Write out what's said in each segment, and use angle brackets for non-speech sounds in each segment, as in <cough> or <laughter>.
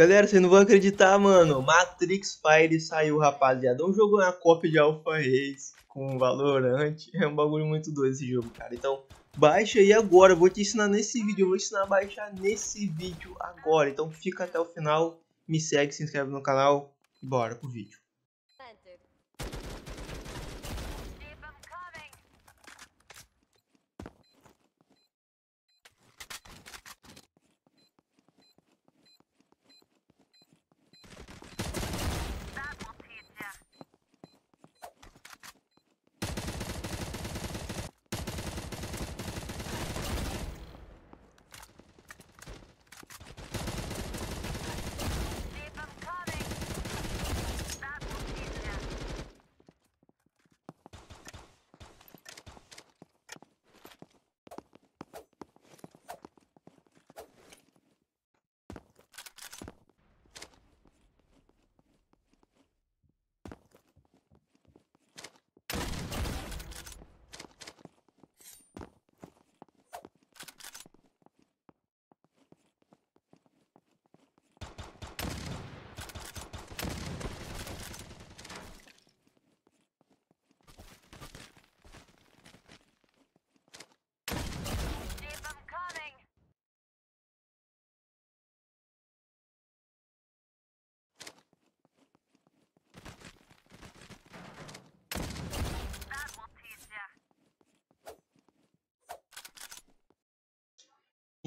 Galera, vocês não vão acreditar, mano. Matrix Fire saiu, rapaziada. Um jogo na cópia de Alpha Race com Valorant. É um bagulho muito doido esse jogo, cara. Então, baixa aí agora. Eu vou te ensinar nesse vídeo. Eu vou ensinar a baixar nesse vídeo agora. Então, fica até o final. Me segue, se inscreve no canal. Bora pro vídeo.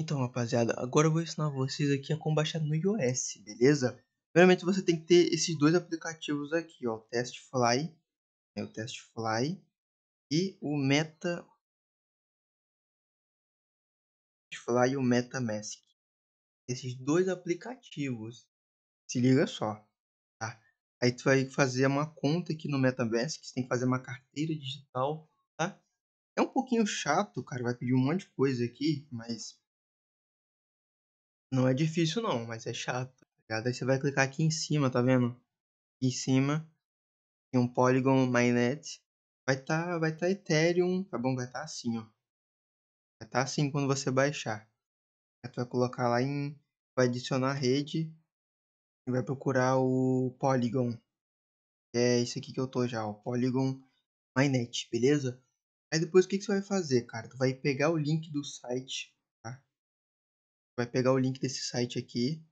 Então, rapaziada, agora eu vou ensinar vocês aqui a como baixar no iOS, beleza? Primeiramente, você tem que ter esses dois aplicativos aqui, ó, o TestFly, é né, o TestFly e o Meta TestFly e o MetaMask. Esses dois aplicativos. Se liga só, tá? Aí tu vai fazer uma conta aqui no MetaMask, você tem que fazer uma carteira digital, tá? É um pouquinho chato, cara, vai pedir um monte de coisa aqui, mas não é difícil não, mas é chato, tá ligado? Aí você vai clicar aqui em cima, tá vendo? Aqui em cima, tem um Polygon Mainnet. Vai tá, vai tá Ethereum, tá bom? Vai tá assim, ó. Vai tá assim quando você baixar. Aí tu vai colocar lá em... Vai adicionar rede. E vai procurar o Polygon. É esse aqui que eu tô já, o Polygon Mainnet, beleza? Aí depois o que, que você vai fazer, cara? Tu vai pegar o link do site vai pegar o link desse site aqui,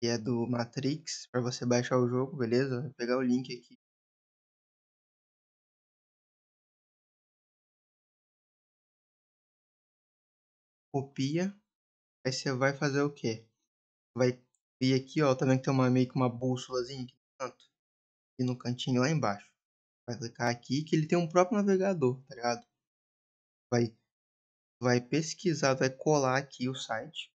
que é do Matrix, para você baixar o jogo, beleza? Vai pegar o link aqui. Copia. Aí você vai fazer o quê? Vai vir aqui, ó, também tem uma meio que uma bússolazinha aqui no canto. E no cantinho lá embaixo. Vai clicar aqui que ele tem um próprio navegador, tá ligado? Vai vai pesquisar, vai colar aqui o site.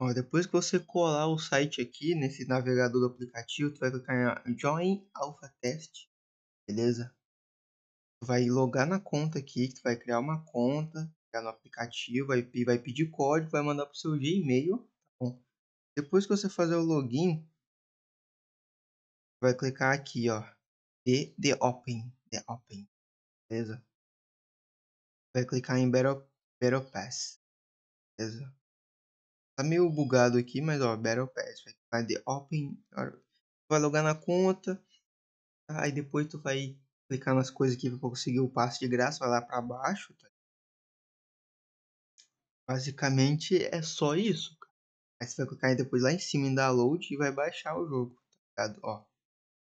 Ó, depois que você colar o site aqui nesse navegador do aplicativo, tu vai clicar em Join Alpha Test, beleza? Tu vai logar na conta aqui, que tu vai criar uma conta, criar no aplicativo, vai, vai pedir código, vai mandar pro seu Gmail, tá bom? Depois que você fazer o login, vai clicar aqui, ó. The, the Open. The Open. Beleza? Vai clicar em Battle, Battle Pass. Beleza? Tá meio bugado aqui, mas ó, Battle Pass. Vai clicar The Open. Vai logar na conta. Aí tá, depois tu vai clicar nas coisas aqui para conseguir o passe de graça. Vai lá para baixo, tá? Basicamente é só isso. Aí você vai clicar depois lá em cima em download e vai baixar o jogo, tá ligado? Ó.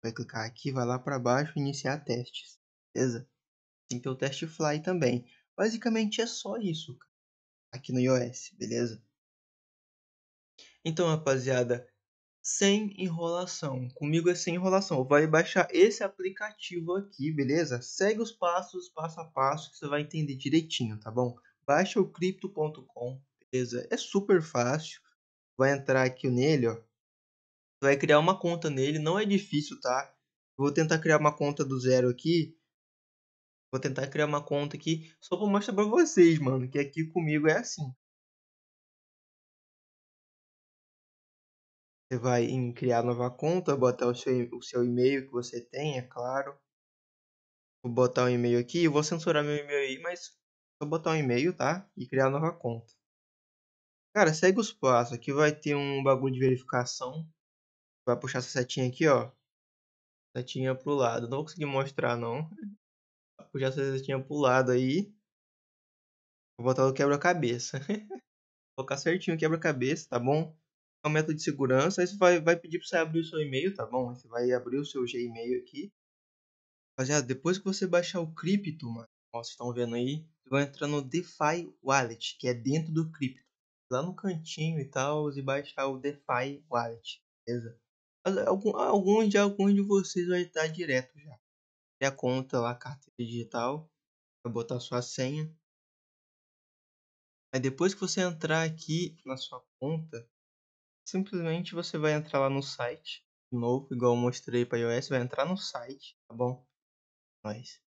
Vai clicar aqui, vai lá para baixo, iniciar testes, beleza? Tem que ter o teste fly também. Basicamente é só isso aqui no iOS, beleza? Então, rapaziada, sem enrolação. Comigo é sem enrolação. Vai baixar esse aplicativo aqui, beleza? Segue os passos, passo a passo, que você vai entender direitinho, tá bom? Baixa o crypto.com, beleza? É super fácil. Vai entrar aqui nele, ó vai criar uma conta nele, não é difícil, tá? Vou tentar criar uma conta do zero aqui. Vou tentar criar uma conta aqui só para mostrar para vocês, mano, que aqui comigo é assim. Você vai em criar nova conta, botar o seu, o seu e-mail que você tem, é claro. Vou botar um e-mail aqui, eu vou censurar meu e-mail aí, mas vou botar um e-mail, tá? E criar nova conta. Cara, segue os passos. Aqui vai ter um bagulho de verificação. Vai puxar essa setinha aqui, ó. Setinha pro lado. Não vou conseguir mostrar, não. Vai puxar essa setinha pro lado aí. Vou botar o quebra-cabeça. <laughs> colocar certinho o quebra-cabeça, tá bom? É um método de segurança. Aí você vai, vai pedir para você abrir o seu e-mail, tá bom? Você vai abrir o seu Gmail aqui. Rapaziada, depois que você baixar o cripto, mano, ó, vocês estão vendo aí, você vai entrar no DeFi Wallet, que é dentro do cripto. Lá no cantinho e tal, e baixar o DeFi Wallet, beleza? Algum, ah, alguns de alguns de vocês vai estar direto já. é a conta lá, carteira digital. Vai botar sua senha. Aí depois que você entrar aqui na sua conta, simplesmente você vai entrar lá no site. De novo, igual eu mostrei para iOS, vai entrar no site, tá bom? Nós.